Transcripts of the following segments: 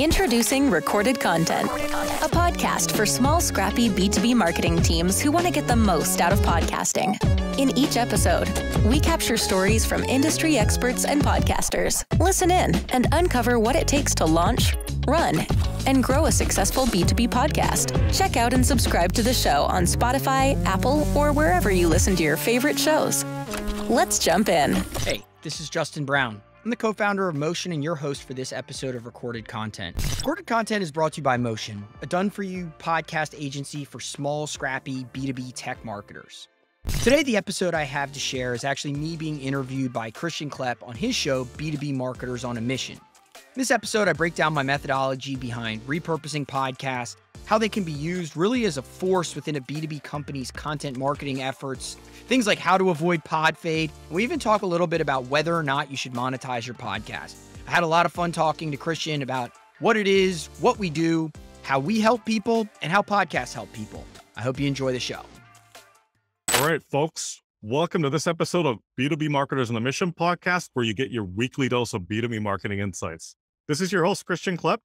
Introducing Recorded Content, a podcast for small, scrappy B2B marketing teams who want to get the most out of podcasting. In each episode, we capture stories from industry experts and podcasters. Listen in and uncover what it takes to launch, run, and grow a successful B2B podcast. Check out and subscribe to the show on Spotify, Apple, or wherever you listen to your favorite shows. Let's jump in. Hey, this is Justin Brown I'm the co founder of Motion and your host for this episode of Recorded Content. Recorded Content is brought to you by Motion, a done for you podcast agency for small, scrappy B2B tech marketers. Today, the episode I have to share is actually me being interviewed by Christian Klepp on his show, B2B Marketers on a Mission. In this episode, I break down my methodology behind repurposing podcasts, how they can be used really as a force within a B2B company's content marketing efforts, things like how to avoid pod fade. We even talk a little bit about whether or not you should monetize your podcast. I had a lot of fun talking to Christian about what it is, what we do, how we help people, and how podcasts help people. I hope you enjoy the show. All right, folks, welcome to this episode of B2B Marketers on a Mission podcast, where you get your weekly dose of B2B marketing insights. This is your host, Christian Klepp.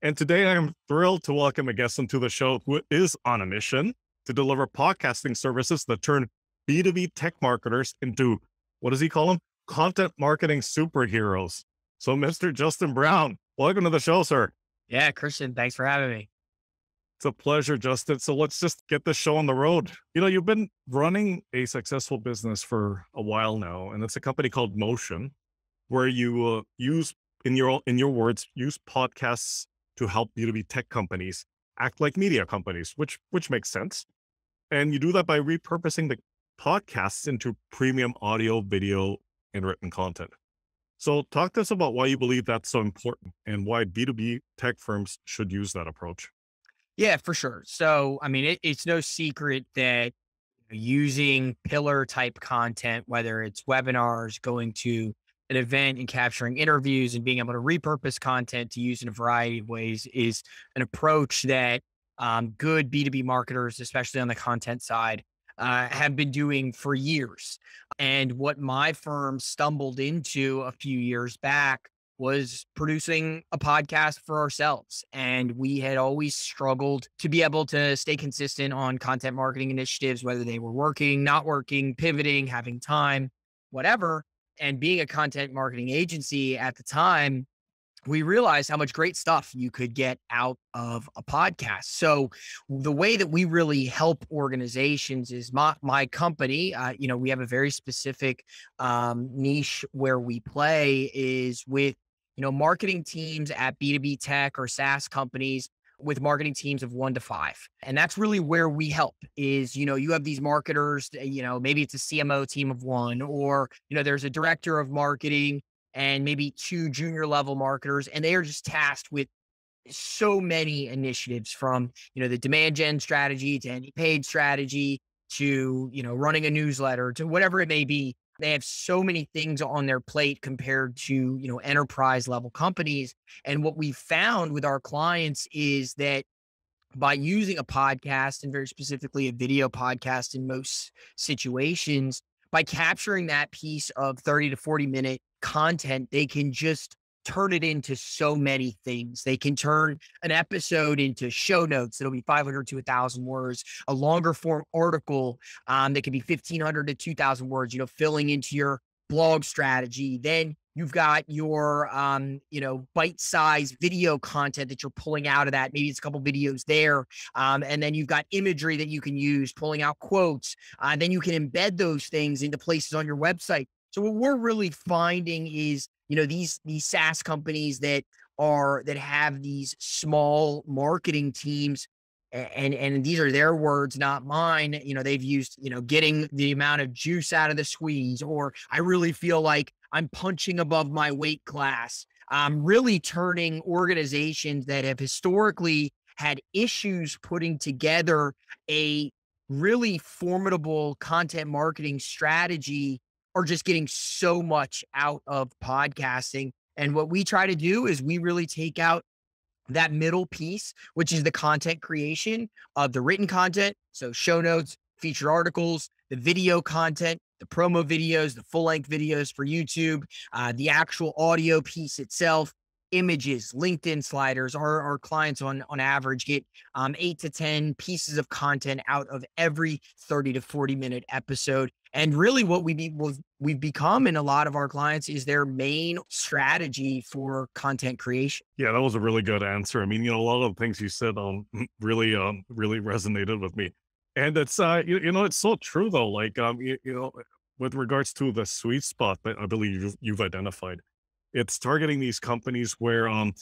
And today I am thrilled to welcome a guest into the show who is on a mission to deliver podcasting services that turn B2B tech marketers into what does he call them? Content marketing superheroes. So, Mr. Justin Brown, welcome to the show, sir. Yeah, Christian, thanks for having me. It's a pleasure, Justin. So let's just get this show on the road. You know, you've been running a successful business for a while now, and it's a company called Motion, where you uh, use, in your in your words, use podcasts to help B two B tech companies act like media companies, which which makes sense. And you do that by repurposing the podcasts into premium audio, video, and written content. So, talk to us about why you believe that's so important and why B2B tech firms should use that approach. Yeah, for sure. So, I mean, it, it's no secret that using pillar type content, whether it's webinars, going to an event and capturing interviews and being able to repurpose content to use in a variety of ways is an approach that um, good B2B marketers, especially on the content side, uh, have been doing for years. And what my firm stumbled into a few years back was producing a podcast for ourselves. And we had always struggled to be able to stay consistent on content marketing initiatives, whether they were working, not working, pivoting, having time, whatever. And being a content marketing agency at the time, we realized how much great stuff you could get out of a podcast. So the way that we really help organizations is my, my company, uh, you know, we have a very specific um, niche where we play is with, you know, marketing teams at B2B tech or SaaS companies with marketing teams of one to five. And that's really where we help is, you know, you have these marketers, eh, you know, maybe it's a CMO team of one, or, you know, there's a director of marketing and maybe two junior level marketers, and they are just tasked with so many initiatives from you know the demand gen strategy to any paid strategy to you know running a newsletter to whatever it may be they have so many things on their plate compared to you know enterprise level companies and what we found with our clients is that by using a podcast and very specifically a video podcast in most situations by capturing that piece of 30 to 40 minute content, they can just turn it into so many things. They can turn an episode into show notes that'll be 500 to 1,000 words, a longer form article um, that can be 1,500 to 2,000 words, you know, filling into your blog strategy. Then you've got your, um, you know, bite size video content that you're pulling out of that. Maybe it's a couple videos there. Um, and then you've got imagery that you can use, pulling out quotes. Uh, then you can embed those things into places on your website so what we're really finding is, you know, these these SaaS companies that are that have these small marketing teams and and these are their words not mine you know they've used you know getting the amount of juice out of the squeeze or i really feel like i'm punching above my weight class i'm really turning organizations that have historically had issues putting together a really formidable content marketing strategy are just getting so much out of podcasting. And what we try to do is we really take out that middle piece, which is the content creation of the written content. So, show notes, feature articles, the video content, the promo videos, the full length videos for YouTube, uh, the actual audio piece itself, images, LinkedIn sliders. Our, our clients on, on average get um, eight to 10 pieces of content out of every 30 to 40 minute episode. And really, what we be, we've become in a lot of our clients is their main strategy for content creation. Yeah, that was a really good answer. I mean, you know, a lot of the things you said um really um really resonated with me, and it's uh you, you know it's so true though. Like um you, you know with regards to the sweet spot that I believe you've, you've identified, it's targeting these companies where um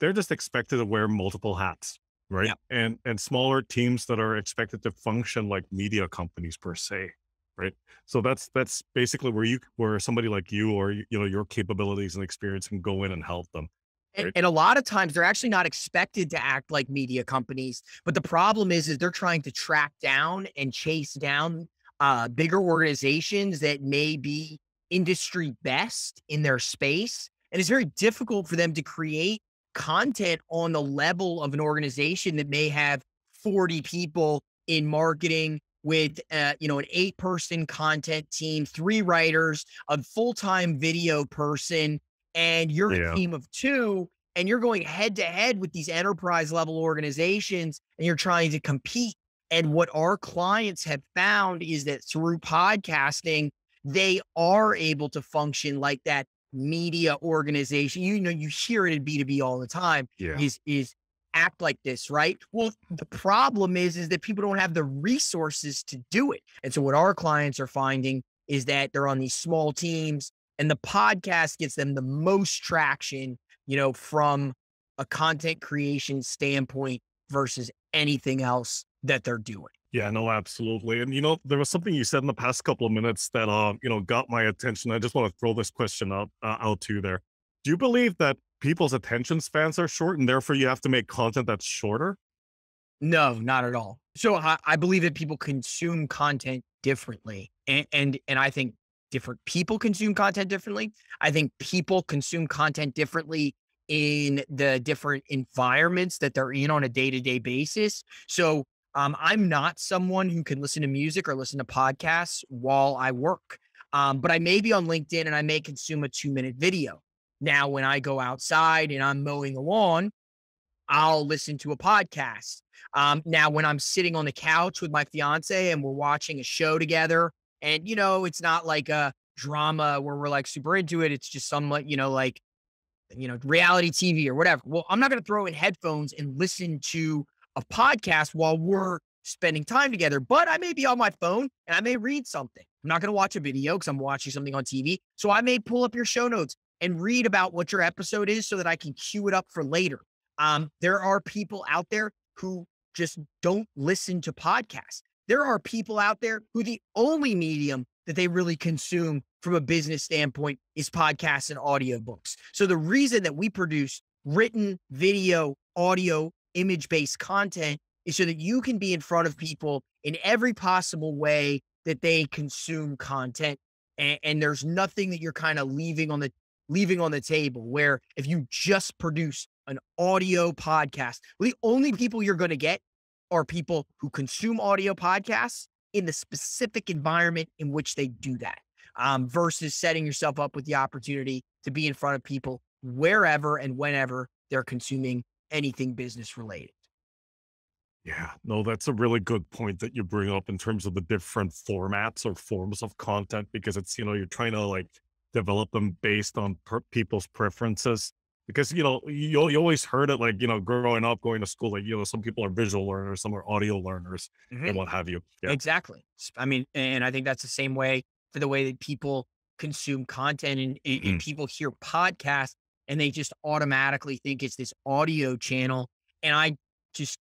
they're just expected to wear multiple hats, right? And and smaller teams that are expected to function like media companies per se right so that's that's basically where you where somebody like you or you know your capabilities and experience can go in and help them and, and a lot of times they're actually not expected to act like media companies but the problem is is they're trying to track down and chase down uh, bigger organizations that may be industry best in their space and it's very difficult for them to create content on the level of an organization that may have 40 people in marketing with uh, you know an eight person content team, three writers, a full time video person, and your yeah. team of two, and you're going head to head with these enterprise level organizations, and you're trying to compete. And what our clients have found is that through podcasting, they are able to function like that media organization. You know, you hear it in B2B all the time. Yeah. Is is act like this, right? Well, the problem is is that people don't have the resources to do it. And so what our clients are finding is that they're on these small teams and the podcast gets them the most traction, you know, from a content creation standpoint versus anything else that they're doing. Yeah, no, absolutely. And you know, there was something you said in the past couple of minutes that uh, you know, got my attention. I just want to throw this question out uh, out to you there. Do you believe that people's attention spans are short and therefore you have to make content that's shorter? No, not at all. So I, I believe that people consume content differently. And, and, and I think different people consume content differently. I think people consume content differently in the different environments that they're in on a day-to-day basis. So um, I'm not someone who can listen to music or listen to podcasts while I work. Um, but I may be on LinkedIn and I may consume a two minute video. Now, when I go outside and I'm mowing the lawn, I'll listen to a podcast. Um, now, when I'm sitting on the couch with my fiance and we're watching a show together, and you know, it's not like a drama where we're like super into it. It's just somewhat, you know, like you know, reality TV or whatever. Well, I'm not going to throw in headphones and listen to a podcast while we're spending time together, but I may be on my phone and I may read something. I'm not going to watch a video because I'm watching something on TV. So I may pull up your show notes and read about what your episode is so that I can cue it up for later. Um, there are people out there who just don't listen to podcasts. There are people out there who the only medium that they really consume from a business standpoint is podcasts and audiobooks. So the reason that we produce written, video, audio, image based content is so that you can be in front of people in every possible way that they consume content. And, and there's nothing that you're kind of leaving on the leaving on the table where if you just produce an audio podcast, well, the only people you're going to get are people who consume audio podcasts in the specific environment in which they do that um, versus setting yourself up with the opportunity to be in front of people wherever and whenever they're consuming anything business related. Yeah, no, that's a really good point that you bring up in terms of the different formats or forms of content because it's, you know, you're trying to like develop them based on per- people's preferences because you know you, you always heard it like you know growing up going to school like you know some people are visual learners some are audio learners mm-hmm. and what have you yeah. exactly i mean and i think that's the same way for the way that people consume content and, and mm. people hear podcasts and they just automatically think it's this audio channel and i just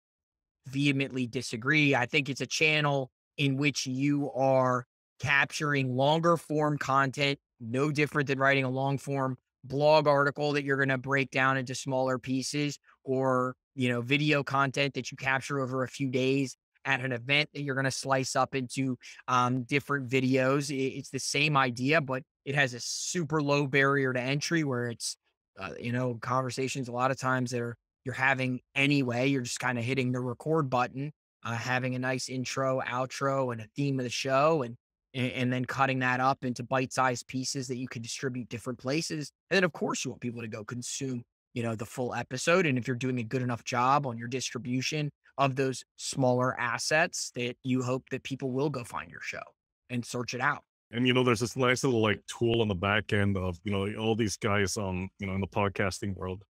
vehemently disagree i think it's a channel in which you are capturing longer form content, no different than writing a long form blog article that you're going to break down into smaller pieces or, you know, video content that you capture over a few days at an event that you're going to slice up into um, different videos. It's the same idea, but it has a super low barrier to entry where it's, uh, you know, conversations a lot of times that are you're having anyway. You're just kind of hitting the record button, uh, having a nice intro, outro, and a theme of the show, and and, then cutting that up into bite-sized pieces that you can distribute different places and then of course you want people to go consume you know the full episode and if you're doing a good enough job on your distribution of those smaller assets that you hope that people will go find your show and search it out and you know there's this nice little like tool on the back end of you know all these guys um you know in the podcasting world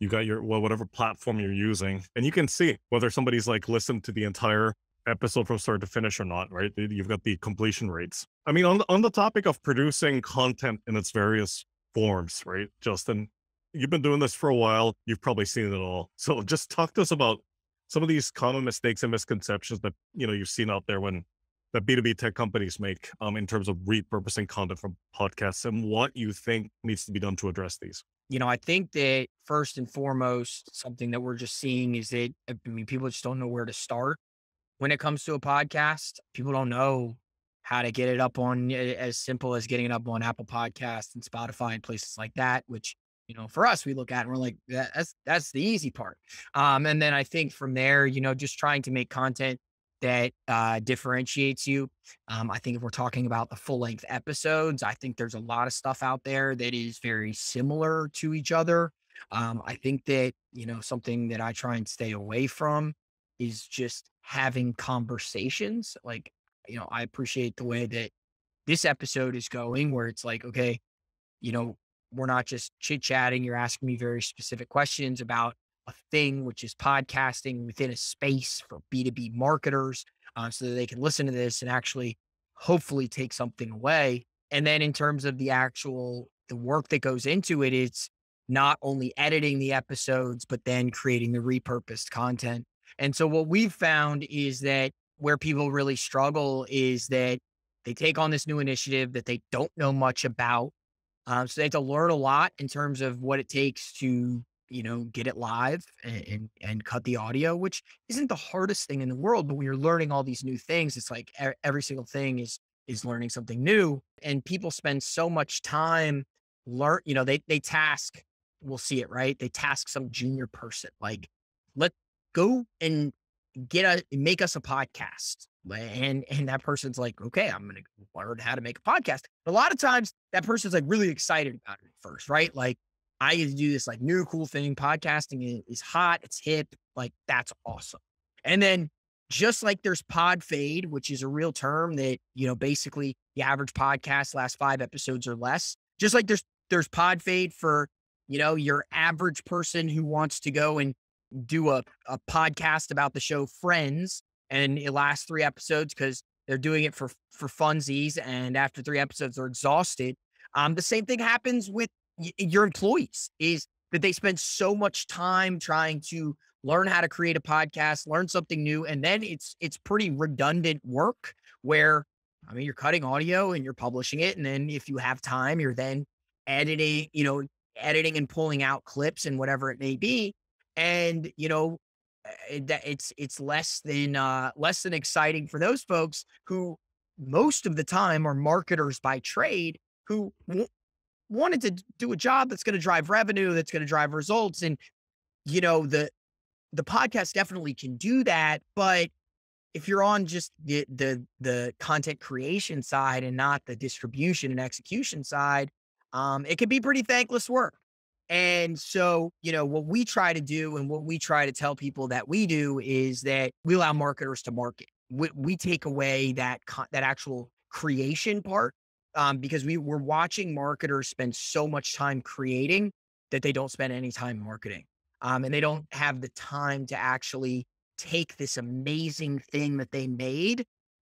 you got your well, whatever platform you're using and you can see whether somebody's like listened to the entire episode from start to finish or not, right? You've got the completion rates. I mean, on the, on the topic of producing content in its various forms, right, Justin? You've been doing this for a while. You've probably seen it all. So just talk to us about some of these common mistakes and misconceptions that you know you've seen out there when that B2B tech companies make um, in terms of repurposing content from podcasts and what you think needs to be done to address these? You know, I think that first and foremost, something that we're just seeing is that, I mean, people just don't know where to start when it comes to a podcast, people don't know how to get it up on as simple as getting it up on Apple Podcasts and Spotify and places like that, which you know, for us, we look at and we're like, that's that's the easy part. Um, and then I think from there, you know, just trying to make content that uh, differentiates you. Um, I think if we're talking about the full length episodes, I think there's a lot of stuff out there that is very similar to each other. Um, I think that you know something that I try and stay away from is just having conversations. Like, you know, I appreciate the way that this episode is going, where it's like, okay, you know, we're not just chit chatting. You're asking me very specific questions about a thing, which is podcasting within a space for B2B marketers uh, so that they can listen to this and actually hopefully take something away. And then in terms of the actual, the work that goes into it, it's not only editing the episodes, but then creating the repurposed content and so what we've found is that where people really struggle is that they take on this new initiative that they don't know much about. Um, so they have to learn a lot in terms of what it takes to, you know, get it live and, and, and cut the audio, which isn't the hardest thing in the world. But when you're learning all these new things, it's like every single thing is is learning something new. And people spend so much time learn. You know, they they task. We'll see it right. They task some junior person like let go and get a make us a podcast and and that person's like okay i'm gonna learn how to make a podcast but a lot of times that person's like really excited about it first right like i get to do this like new cool thing podcasting is hot it's hip like that's awesome and then just like there's pod fade which is a real term that you know basically the average podcast lasts five episodes or less just like there's there's pod fade for you know your average person who wants to go and do a, a podcast about the show Friends, and it lasts three episodes because they're doing it for for funsies. And after three episodes, they're exhausted. Um, the same thing happens with y- your employees is that they spend so much time trying to learn how to create a podcast, learn something new, and then it's it's pretty redundant work where I mean you're cutting audio and you're publishing it, and then if you have time, you're then editing, you know, editing and pulling out clips and whatever it may be and you know eh, it, it's it's less than uh, less than exciting for those folks who most of the time are marketers by trade who w- wanted to do a job that's going to drive revenue that's going to drive results and you know the the podcast definitely can do that but if you're on just the the, the content creation side and not the distribution and execution side um, it can be pretty thankless work and so, you know, what we try to do and what we try to tell people that we do is that we allow marketers to market. We, we take away that that actual creation part um, because we we're watching marketers spend so much time creating that they don't spend any time marketing, um, and they don't have the time to actually take this amazing thing that they made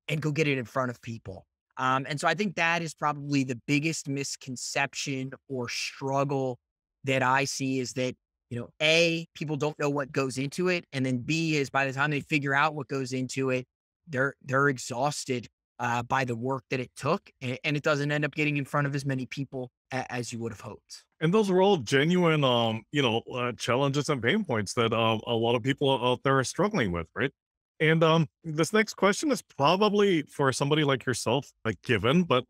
and go get it in front of people. Um, and so I think that is probably the biggest misconception or struggle that I see is that, you know, A, people don't know what goes into it. And then B is by the time they figure out what goes into it, they're they're exhausted uh, by the work that it took, and, and, it doesn't end up getting in front of as many people a, as you would have hoped. And those are all genuine, um, you know, uh, challenges and pain points that um, a lot of people out there are struggling with, right? And um, this next question is probably for somebody like yourself, a given, but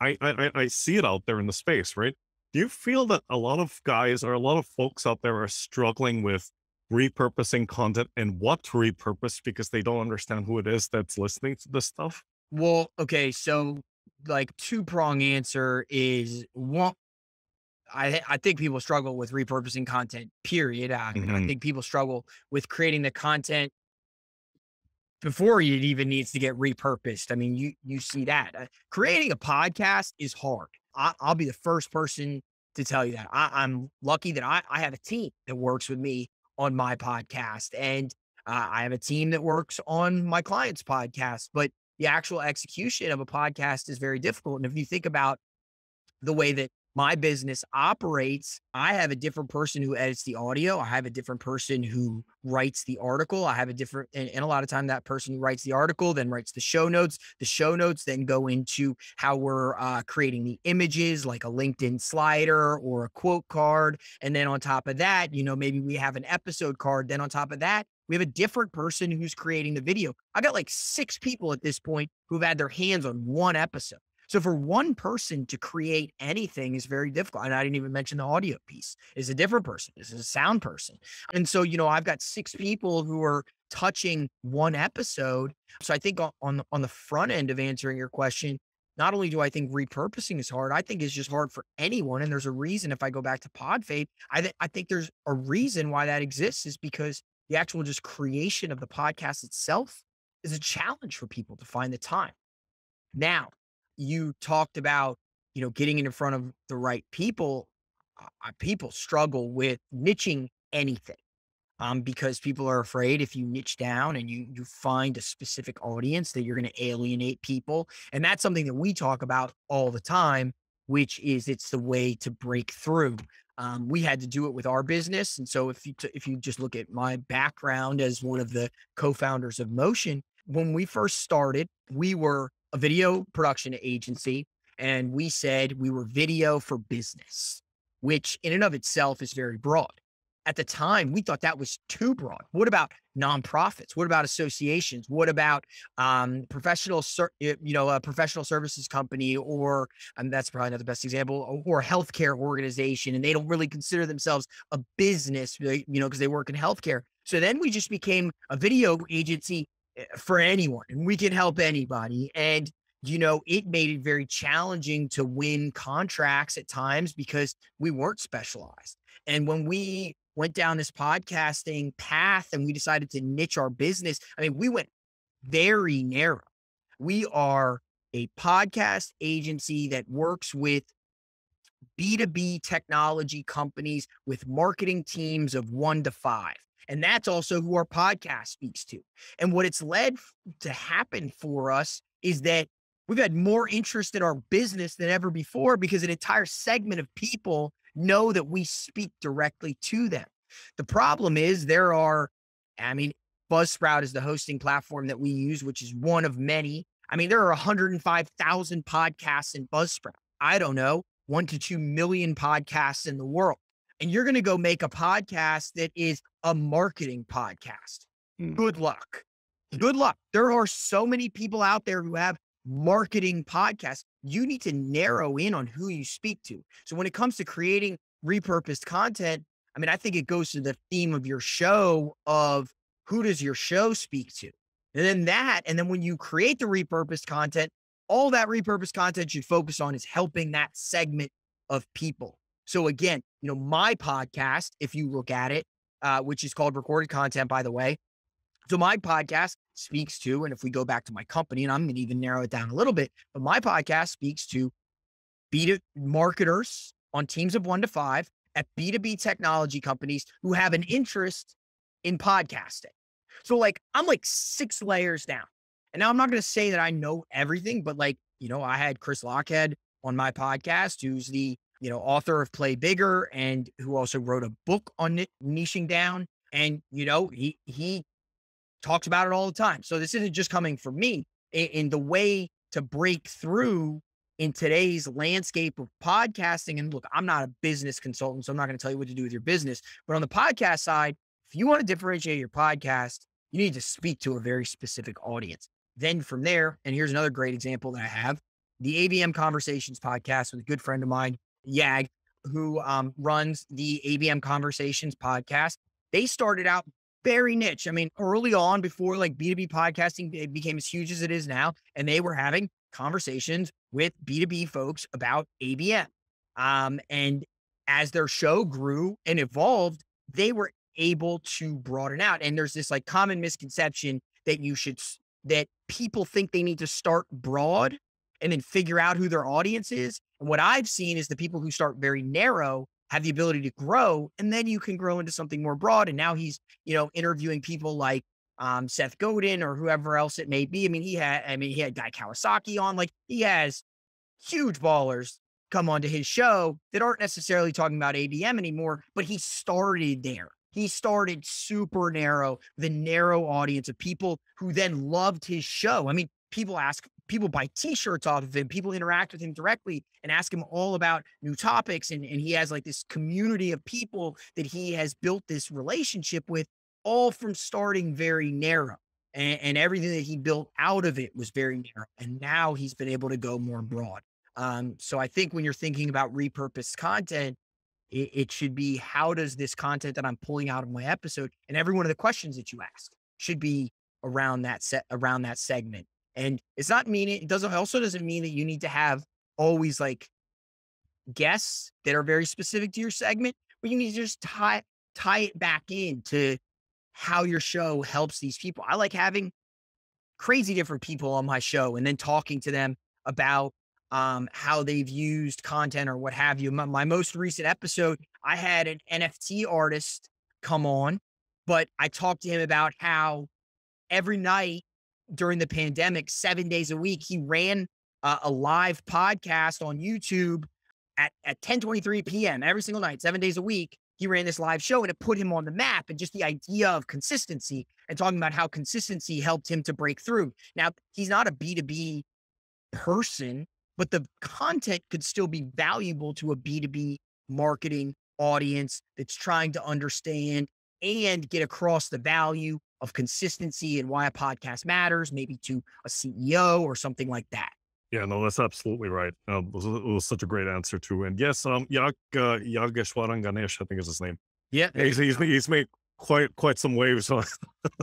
I, I I see it out there in the space, right? Do you feel that a lot of guys or a lot of folks out there are struggling with repurposing content and what to repurpose because they don't understand who it is that's listening to this stuff? Well, okay. So, like, two prong answer is one. I, I think people struggle with repurposing content, period. I, mm-hmm. I think people struggle with creating the content before it even needs to get repurposed. I mean, you you see that. Uh, creating a podcast is hard. I, will be the first person to tell you that. I, am lucky that I, I have a team that works with me on my podcast, and uh, I have a team that works on my clients' podcast. But the actual execution of a podcast is very difficult. And if you think about the way that my business operates, I have a different person who edits the audio. I have a different person who writes the article. I have a different, and, and, a lot of time that person who writes the article then writes the show notes. The show notes then go into how we're uh, creating the images, like a LinkedIn slider or a quote card. And then on top of that, you know, maybe we have an episode card. Then on top of that, we have a different person who's creating the video. I got like six people at this point who've had their hands on one episode. So for one person to create anything is very difficult. And I didn't even mention the audio piece is a different person, is a sound person. And so, you know, I've got six people who are touching one episode. So I think on on the front end of answering your question, not only do I think repurposing is hard, I think it's just hard for anyone. And there's a reason if I go back to PodFade, I, th- I think there's a reason why that exists is because the actual just creation of the podcast itself is a challenge for people to find the time. Now, you talked about, you know, getting in front of the right people. Uh, uh, people struggle with niching anything um, because people are afraid if you niche down and you you find a specific audience that you're going to alienate people, and that's something that we talk about all the time, which is it's the way to break through. Um, we had to do it with our business, and so if you t- if you just look at my background as one of the co-founders of Motion, when we first started, we were a video production agency, and we said we were video for business, which in and of itself is very broad. At the time, we thought that was too broad. What about nonprofits? What about associations? What about um, professional, you know, a professional services company, or and that's probably not the best example, or, or healthcare organization, and they don't really consider themselves a business, you know, because they work in healthcare. So then we just became a video agency Eh, for anyone and we can help anybody. And, you know, it made it very challenging to win contracts at times because we weren't specialized. And when we went down this podcasting path and we decided to niche our business, I mean, we went very narrow. We are a podcast agency that works with B2B technology companies with marketing teams of one to five. And that's also who our podcast speaks to. And what it's led to happen for us is that we've had more interest in our business than ever before because an entire segment of people know that we speak directly to them. The problem is there are, I mean, Buzzsprout is the hosting platform that we use, which is one of many. I mean, there are 105,000 podcasts in Buzzsprout. I don't know, one to two million podcasts in the world. And you're going to go make a podcast that is a marketing podcast. Mm. Good luck. Good luck. There are so many people out there who have marketing podcasts. You need to narrow in on who you speak to. So when it comes to creating repurposed content, I mean, I think it goes to the theme of your show of who does your show speak to? And then that, and then when you create the repurposed content, all that repurposed content should focus on is helping that segment of people. So again, you know, my podcast, if you look at it, uh, which is called Recorded Content, by the way. So my podcast speaks to, and if we go back to my company, and I'm going to even narrow it down a little bit, but my podcast speaks to B2 marketers on teams of one to five at B2B technology companies who have an interest in podcasting. So like I'm like six layers down. And now I'm not going to say that I know everything, but like, you know, I had Chris Lockhead on my podcast, who's the you know, author of Play Bigger and who also wrote a book on niching down. And, you know, he, he talks about it all the time. So this isn't just coming from me in, in the way to break through in today's landscape of podcasting. And look, I'm not a business consultant, so I'm not going to tell you what to do with your business. But on the podcast side, if you want to differentiate your podcast, you need to speak to a very specific audience. Then from there, and here's another great example that I have the ABM Conversations podcast with a good friend of mine, Yag, who um, runs the ABM Conversations podcast. They started out very niche. I mean, early on, before like B2B podcasting became as huge as it is now, and they were having conversations with B2B folks about ABM. Um, and as their show grew and evolved, they were able to broaden out. And there's this like common misconception that you should, that people think they need to start broad and then figure out who their audience is. And what I've seen is the people who start very narrow have the ability to grow, and then you can grow into something more broad. And now he's, you know, interviewing people like um, Seth Godin or whoever else it may be. I mean, he had, I mean, he had Guy Kawasaki on. Like he has huge ballers come onto his show that aren't necessarily talking about ABM anymore, but he started there. He started super narrow, the narrow audience of people who then loved his show. I mean, people ask people buy t-shirts off of him people interact with him directly and ask him all about new topics and, and he has like this community of people that he has built this relationship with all from starting very narrow and, and everything that he built out of it was very narrow and now he's been able to go more broad um, so i think when you're thinking about repurposed content it, it should be how does this content that i'm pulling out of my episode and every one of the questions that you ask should be around that set around that segment and it's not mean it doesn't also doesn't mean that you need to have always like guests that are very specific to your segment, but you need to just tie tie it back in to how your show helps these people. I like having crazy different people on my show and then talking to them about um, how they've used content or what have you. My, my most recent episode, I had an NFT artist come on, but I talked to him about how every night during the pandemic, seven days a week. He ran uh, a live podcast on YouTube at, at 10 23 p.m. every single night, seven days a week. He ran this live show and it put him on the map and just the idea of consistency and talking about how consistency helped him to break through. Now, he's not a B2B person, but the content could still be valuable to a B2B marketing audience that's trying to understand and get across the value of consistency and why a podcast matters, maybe to a CEO or something like that. Yeah, no, that's absolutely right. Uh, it, was, it, was, such a great answer too. And yes, um, Yag, uh, Yageshwaran Ganesh, I think is his name. Yeah, he's, he's, he's made quite quite some waves on,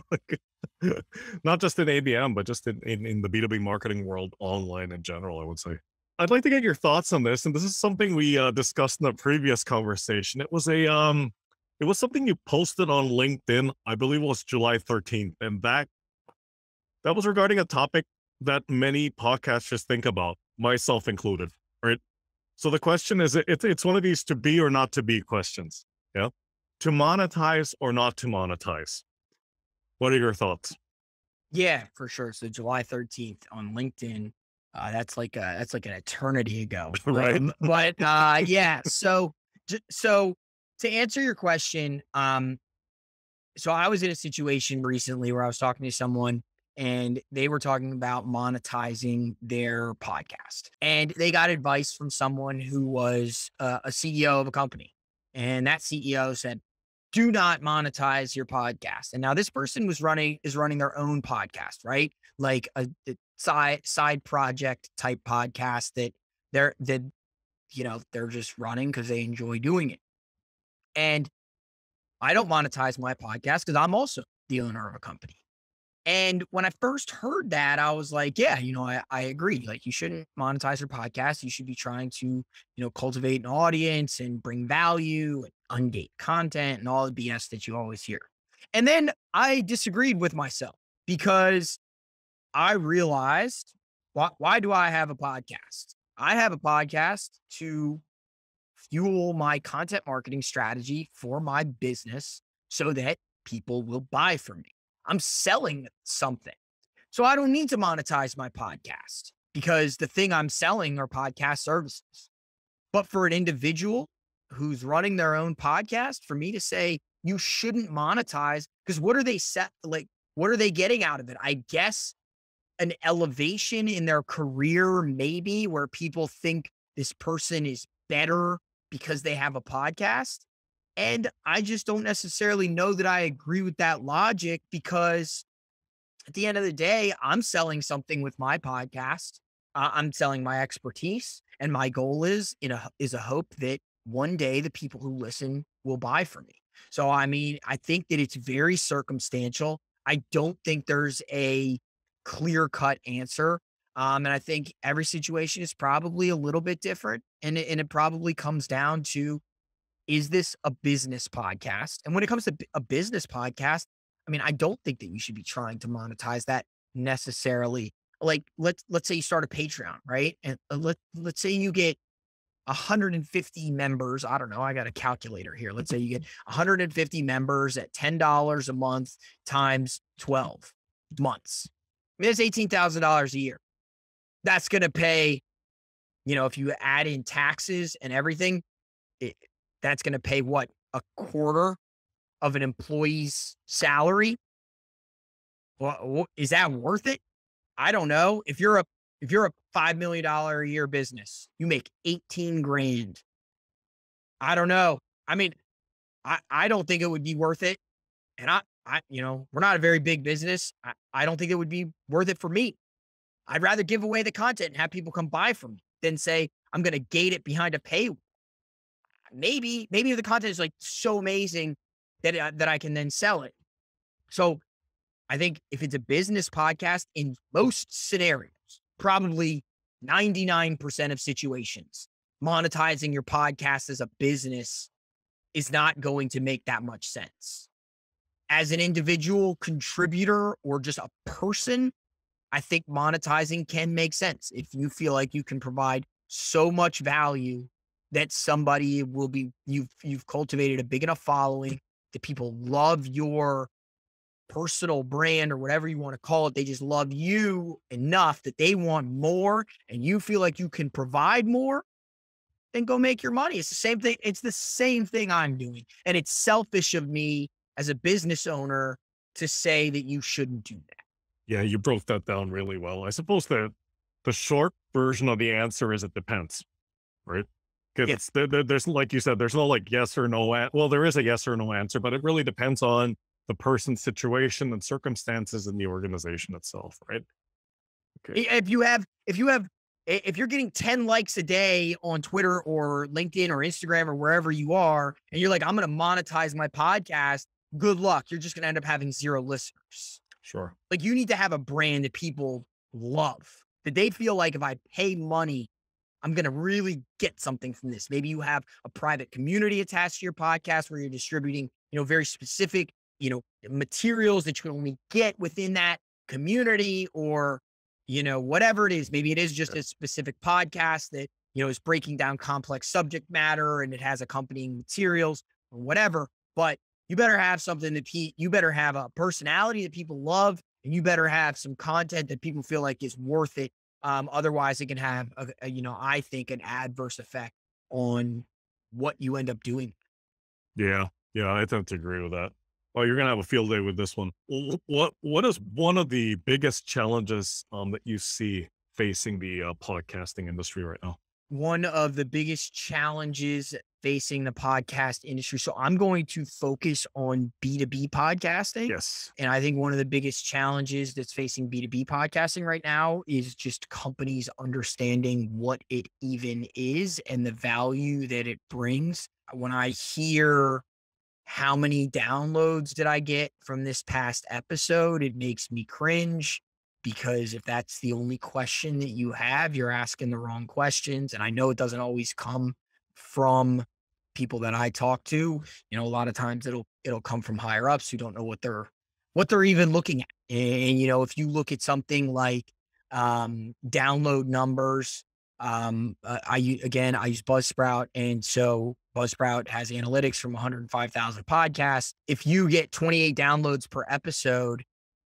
not just in ABM, but just in, in in the B2B marketing world online in general. I would say. I'd like to get your thoughts on this. And this is something we uh, discussed in the previous conversation. It was a um, it was something you posted on LinkedIn. I believe it was July 13th. And that that was regarding a topic that many podcasters think about, myself included. Right. So the question is it, it's one of these to be or not to be questions. Yeah. To monetize or not to monetize. What are your thoughts? Yeah, for sure. So July 13th on LinkedIn, uh, that's like a, that's like an eternity ago. right. Um, but uh, yeah, so, so to answer your question, um, so I was in a situation recently where I was talking to someone and they were talking about monetizing their podcast. And they got advice from someone who was uh, a CEO of a company. And that CEO said, do not monetize your podcast. And now this person was running is running their own podcast, right? Like a, a side side project type podcast that they're that you know they're just running because they enjoy doing it. And I don't monetize my podcast because I'm also the owner of a company. And when I first heard that, I was like, yeah, you know, I, I agree. Like, you shouldn't monetize your podcast. You should be trying to, you know, cultivate an audience and bring value and ungate content and all the BS that you always hear. And then I disagreed with myself because I realized why, why do I have a podcast? I have a podcast to fuel my content marketing strategy for my business so that people will buy from me. I'm selling something. So I don't need to monetize my podcast because the thing I'm selling are podcast services. But for an individual who's running their own podcast, for me to say you shouldn't monetize because what are they set like what are they getting out of it? I guess an elevation in their career maybe where people think this person is better because they have a podcast. And I just don't necessarily know that I agree with that logic because at the end of the day, I'm selling something with my podcast. Uh, I'm selling my expertise, and my goal is in a is a hope that one day the people who listen will buy from me. So I mean, I think that it's very circumstantial. I don't think there's a clear cut answer um, and I think every situation is probably a little bit different. And it, and it probably comes down to is this a business podcast? And when it comes to a business podcast, I mean, I don't think that you should be trying to monetize that necessarily. Like let's let's say you start a Patreon, right? And uh, let let's say you get 150 members. I don't know. I got a calculator here. Let's say you get 150 members at $10 a month times 12 months. I mean, that's $18,000 a year that's going to pay, you know, if you add in taxes and everything, it, that's going to pay what? A quarter of an employee's salary? Well, is that worth it? I don't know. If you're a if you're a five million dollar a year business, you make eighteen grand. I don't know. I mean, I I don't think it would be worth it. And I I you know we're not a very big business. I I don't think it would be worth it for me. I'd rather give away the content and have people come buy from me than say, I'm going to gate it behind a paywall. Maybe, maybe the content is like so amazing that, uh, that I can then sell it. So I think if it's a business podcast in most scenarios, probably 99% of situations, monetizing your podcast as a business is not going to make that much sense. As an individual contributor or just a person, I think monetizing can make sense if you feel like you can provide so much value that somebody will be you've you've cultivated a big enough following that people love your personal brand or whatever you want to call it. They just love you enough that they want more and you feel like you can provide more, then go make your money. It's the same thing. It's the same thing I'm doing. And it's selfish of me as a business owner to say that you shouldn't do that. Yeah, you broke that down really well. I suppose the the short version of the answer is it depends, right? Because there, there, there's like you said, there's no like yes or no. An- well, there is a yes or no answer, but it really depends on the person's situation and circumstances in the organization itself, right? Okay. If you have if you have if you're getting 10 likes a day on Twitter or LinkedIn or Instagram or wherever you are, and you're like, I'm going to monetize my podcast, good luck. You're just going to end up having zero listeners. Sure. Like you need to have a brand that people love, that they feel like if I pay money, I'm going to really get something from this. Maybe you have a private community attached to your podcast where you're distributing, you know, very specific, you know, materials that you can only get within that community or, you know, whatever it is. Maybe it is just a specific podcast that, you know, is breaking down complex subject matter and it has accompanying materials or whatever. But you better have something that pe- you better have a personality that people love, and you better have some content that people feel like is worth it. Um, otherwise, it can have, a, a, you know, I think an adverse effect on what you end up doing. Yeah, yeah, I tend to agree with that. Oh, you're gonna have a field day with this one. What What is one of the biggest challenges um, that you see facing the uh, podcasting industry right now? one of the biggest challenges facing the podcast industry. So I'm going to focus on B2B podcasting. Yes. And I think one of the biggest challenges that's facing B2B podcasting right now is just companies understanding what it even is and the value that it brings. When I hear how many downloads did I get from this past episode, it makes me cringe because if that's the only question that you have, you're asking the wrong questions. And I know it doesn't always come from people that I talk to. You know, a lot of times it'll it'll come from higher ups who don't know what they're what they're even looking at. And, and you know, if you look at something like um, download numbers, um, uh, I again I use Buzzsprout, and so Buzzsprout has analytics from 105,000 podcasts. If you get 28 downloads per episode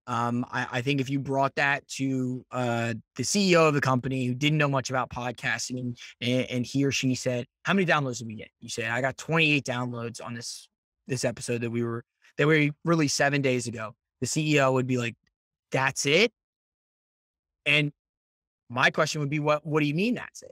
um, I, I, think if you brought that to uh, the CEO of the company who didn't know much about podcasting, and, and he or she said, "How many downloads did we get?" You said, "I got 28 downloads on this this episode that we were that we released seven days ago." The CEO would be like, "That's it," and my question would be, "What What do you mean that's it?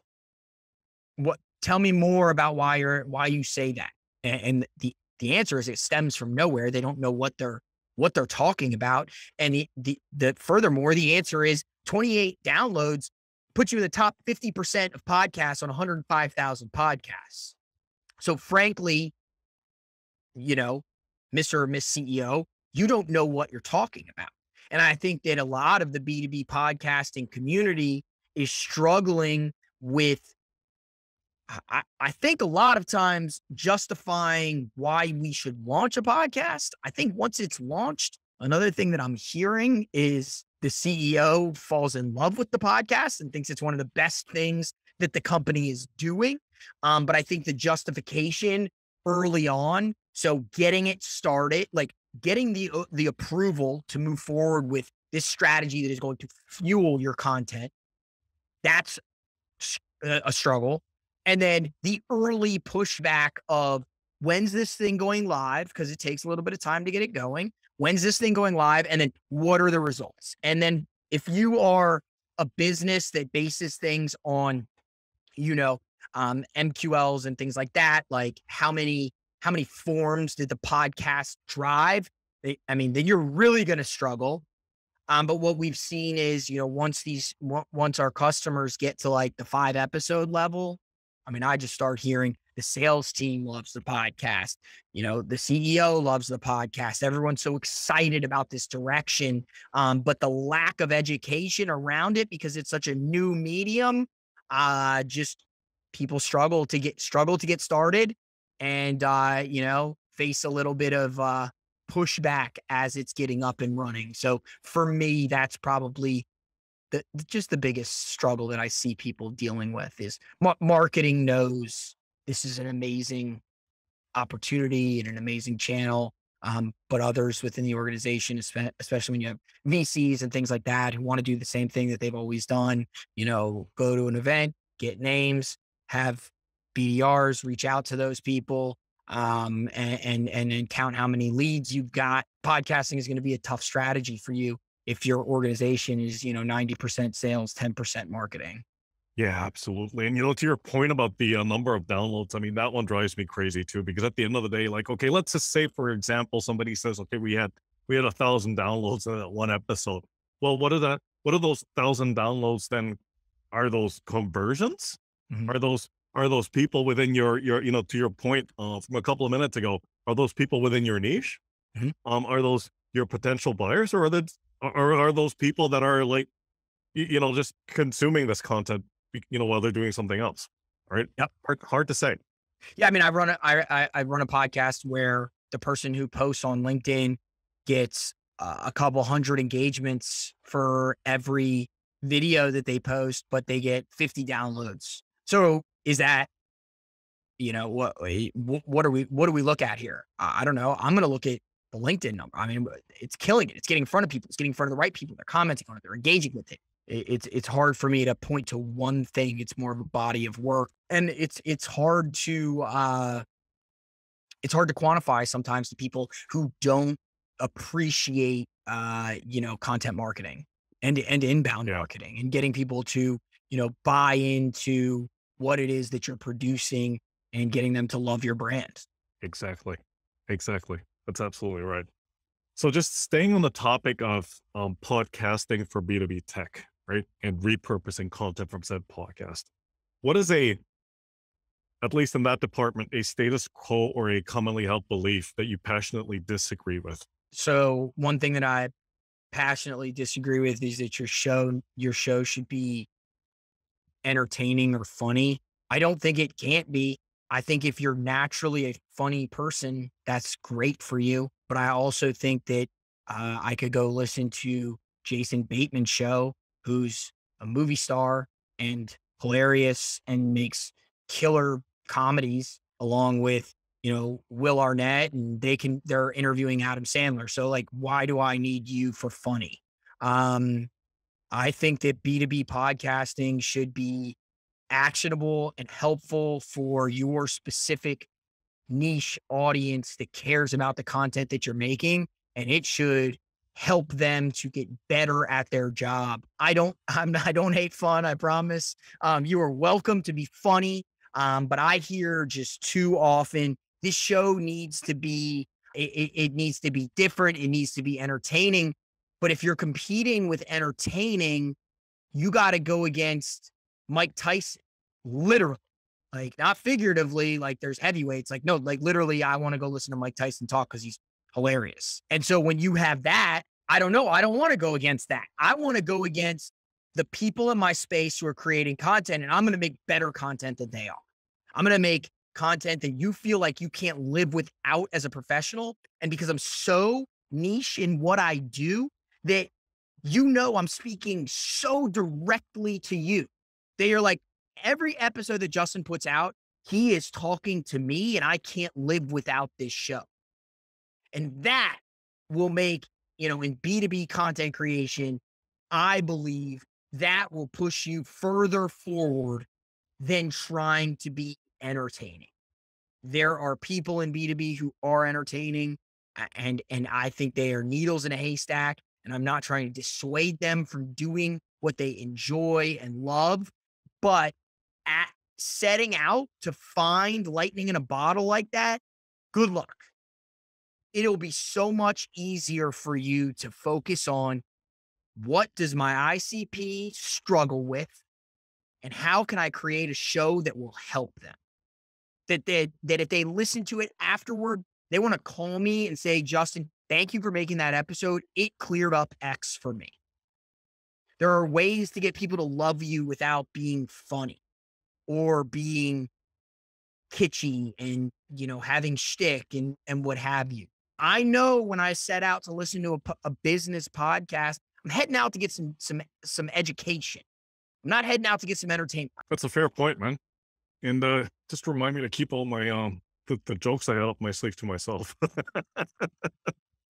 What? Tell me more about why you're why you say that." And, and the the answer is it stems from nowhere. They don't know what they're what they're talking about. And the, the, the furthermore, the answer is 28 downloads puts you in the top 50% of podcasts on 105,000 podcasts. So frankly, you know, Mr. or Miss CEO, you don't know what you're talking about. And I think that a lot of the B2B podcasting community is struggling with I, I think a lot of times justifying why we should launch a podcast. I think once it's launched, another thing that I'm hearing is the CEO falls in love with the podcast and thinks it's one of the best things that the company is doing. Um, but I think the justification early on, so getting it started, like getting the uh, the approval to move forward with this strategy that is going to fuel your content, that's uh, a struggle. And then the early pushback of when's this thing going live? Because it takes a little bit of time to get it going. When's this thing going live? And then what are the results? And then if you are a business that bases things on, you know, um, MQLs and things like that, like how many how many forms did the podcast drive? They, I mean, then you're really going to struggle. Um, but what we've seen is, you know, once these once our customers get to like the five episode level, I mean, I just start hearing the sales team loves the podcast. You know, the CEO loves the podcast. Everyone's so excited about this direction. Um, but the lack of education around it because it's such a new medium, uh, just people struggle to get struggle to get started and uh, you know, face a little bit of uh pushback as it's getting up and running. So for me, that's probably the just the biggest struggle that I see people dealing with is ma- marketing knows this is an amazing opportunity and an amazing channel. Um, but others within the organization, especially when you have VCs and things like that who want to do the same thing that they've always done, you know, go to an event, get names, have BDRs, reach out to those people, um, and, and, and count how many leads you've got. Podcasting is going to be a tough strategy for you if your organization is, you know, 90% sales, 10% marketing. Yeah, absolutely. And you know, to your point about the uh, number of downloads, I mean, that one drives me crazy too, because at the end of the day, like, okay, let's just say, for example, somebody says, okay, we had, we had a thousand downloads in that one episode. Well, what are that? What are those thousand downloads then? Are those conversions? Mm-hmm. Are those, are those people within your, your, you know, to your point uh, from a couple of minutes ago, are those people within your niche? Mm-hmm. Um, are those your potential buyers or are they are, are those people that are like, you know, just consuming this content, you know, while they're doing something else. Right. Yep. Hard, hard to say. Yeah. I mean, I run a, I, I run a podcast where the person who posts on LinkedIn gets uh, a couple hundred engagements for every video that they post, but they get 50 downloads. So is that, you know, what, eh, what are we, what do we look at here? I don't know. I'm going to look at the LinkedIn number. I mean, it's killing it. It's getting in front of people. It's getting in front of the right people. They're commenting on it. They're engaging with it. it's it's hard for me to point to one thing. It's more of a body of work, and it's it's hard to uh, it's hard to quantify sometimes to people who don't appreciate uh, you know content marketing and and inbound yeah. marketing and getting people to you know buy into what it is that you're producing and getting them to love your brand. Exactly. Exactly. That's absolutely right. So just staying on the topic of um, podcasting for B2B tech, right? And repurposing content from said podcast. What is a, at least in that department, a status quo or a commonly held belief that you passionately disagree with? So one thing that I passionately disagree with is that your show, your show should be entertaining or funny. I don't think it can't be. I think if you're naturally a funny person, that's great for you. But I also think that uh, I could go listen to Jason Bateman's show, who's a movie star and hilarious and makes killer comedies along with you know Will Arnett and they can they're interviewing Adam Sandler. So like why do I need you for funny? Um I think that B2B podcasting should be actionable and helpful for your specific niche audience that cares about the content that you're making. And it should help them to get better at their job. I don't, I'm, I don't hate fun. I promise. Um, you are welcome to be funny. Um, but I hear just too often this show needs to be, it, it needs to be different. It needs to be entertaining. But if you're competing with entertaining, you got to go against Mike Tyson literally, like not figuratively, like there's heavyweights. Like, no, like literally, I want to go listen to Mike Tyson talk because he's hilarious. And so when you have that, I don't know. I don't want to go against that. I want to go against the people in my space who are creating content, and I'm going to make better content than they are. I'm going to make content that you feel like you can't live without as a professional. And because I'm so niche in what I do, that you know I'm speaking so directly to you. They are like, every episode that Justin puts out, he is talking to me, and I can't live without this show. And that will make, you know, in B2B content creation, I believe that will push you further forward than trying to be entertaining. There are people in B2B who are entertaining and and I think they are needles in a haystack and I'm not trying to dissuade them from doing what they enjoy and love, but at setting out to find lightning in a bottle like that, good luck. It'll be so much easier for you to focus on what does my ICP struggle with and how can I create a show that will help them? That they, that if they listen to it afterward, they want to call me and say, Justin, thank you for making that episode. It cleared up X for me. There are ways to get people to love you without being funny or being kitschy and you know having shtick and and what have you. I know when I set out to listen to a, a, business podcast, I'm heading out to get some some some education. I'm not heading out to get some entertainment. That's a fair point, man. And uh, just remind me to keep all my um the, the jokes I had up my sleeve to myself.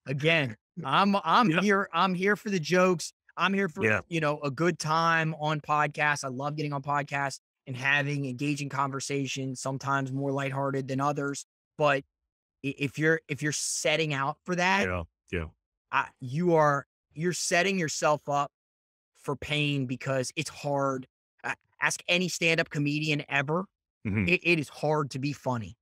Again, I'm I'm yeah. here. I'm here for the jokes. I'm here for yeah. you know a good time on podcasts. I love getting on podcasts and having engaging conversations, sometimes more lighthearted than others. But if you're if you're setting out for that, yeah, yeah, I, you are you're setting yourself up for pain because it's hard. Uh, ask any stand-up comedian ever; mm-hmm. it, it is hard to be funny.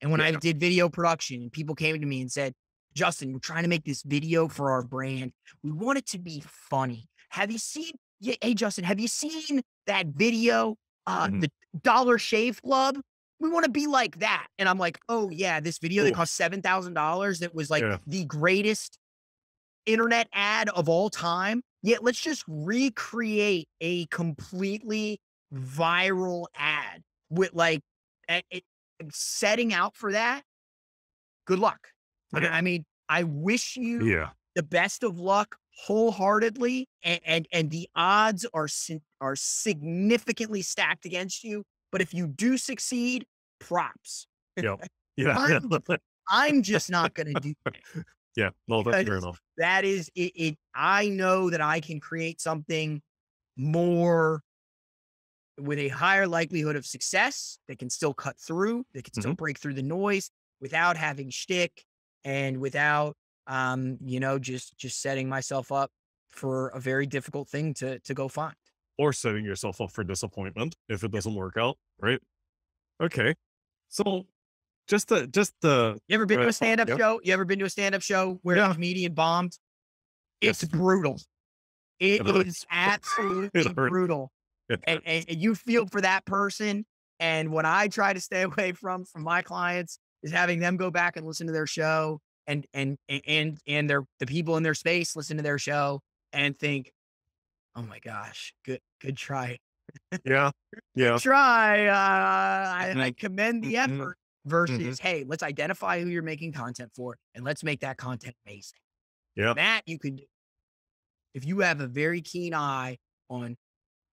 And when yeah. I did video production, and people came to me and said, "Justin, we're trying to make this video for our brand. We want it to be funny. Have you seen? Yeah, hey, Justin, have you seen that video uh, mm-hmm. the Dollar Shave Club. We want to be like that. And I'm like, oh yeah, this video that cost seven thousand dollars that was like yeah. the greatest internet ad of all time. Yet let's just recreate a completely viral ad with like setting out for that. Good luck. I mean, I wish you yeah. the best of luck wholeheartedly and, and and the odds are are significantly stacked against you but if you do succeed props yep. yeah I'm, I'm, just not going to do that yeah no that's fair enough that is it, it i know that i can create something more with a higher likelihood of success they can still cut through they can still mm -hmm. break through the noise without having shtick and without um, you know, just just setting myself up for a very difficult thing to to go find. Or setting yourself up for disappointment if it doesn't work out, right? Okay. So just the just the You ever been to uh, a oh, stand up show? You ever been to a stand up show where yeah. a comedian bombed? It's yes. brutal. It, it is absolutely it brutal. And, and, and you feel for that person. And what I try to stay away from from my clients is having them go back and listen to their show and and and and their the people in their space listen to their show and think, oh my gosh, good good try. yeah, yeah. try. Uh, and I, commend the mm-hmm, effort. Mm-hmm. Versus, mm-hmm. hey, let's identify who you're making content for, and let's make that content amazing. Yeah, that you can do if you have a very keen eye on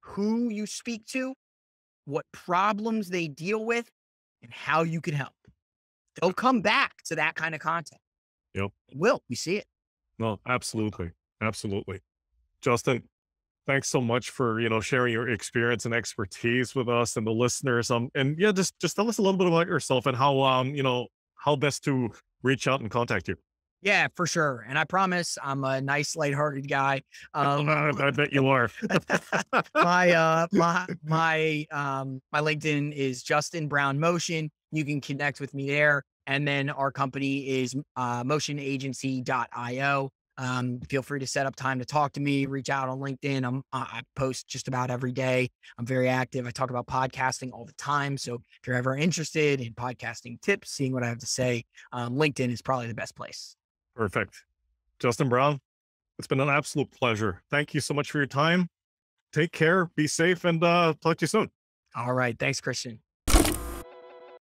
who you speak to, what problems they deal with, and how you can help. They'll come back to that kind of content. Yep. It will. We see it. No, absolutely. Absolutely. Justin, thanks so much for, you know, sharing your experience and expertise with us and the listeners. Um, and yeah, just, just tell us a little bit about yourself and how, um, you know, how best to reach out and contact you. Yeah, for sure. And I promise I'm a nice, lighthearted guy. Um, I bet you are. my, uh, my, my, um, my LinkedIn is Justin Brown Motion. You can connect with me there. And then our company is uh, motionagency.io. Um, feel free to set up time to talk to me, reach out on LinkedIn. I'm, I post just about every day. I'm very active. I talk about podcasting all the time. So if you're ever interested in podcasting tips, seeing what I have to say, um, LinkedIn is probably the best place. Perfect. Justin Brown, it's been an absolute pleasure. Thank you so much for your time. Take care, be safe, and uh, talk to you soon. All right. Thanks, Christian.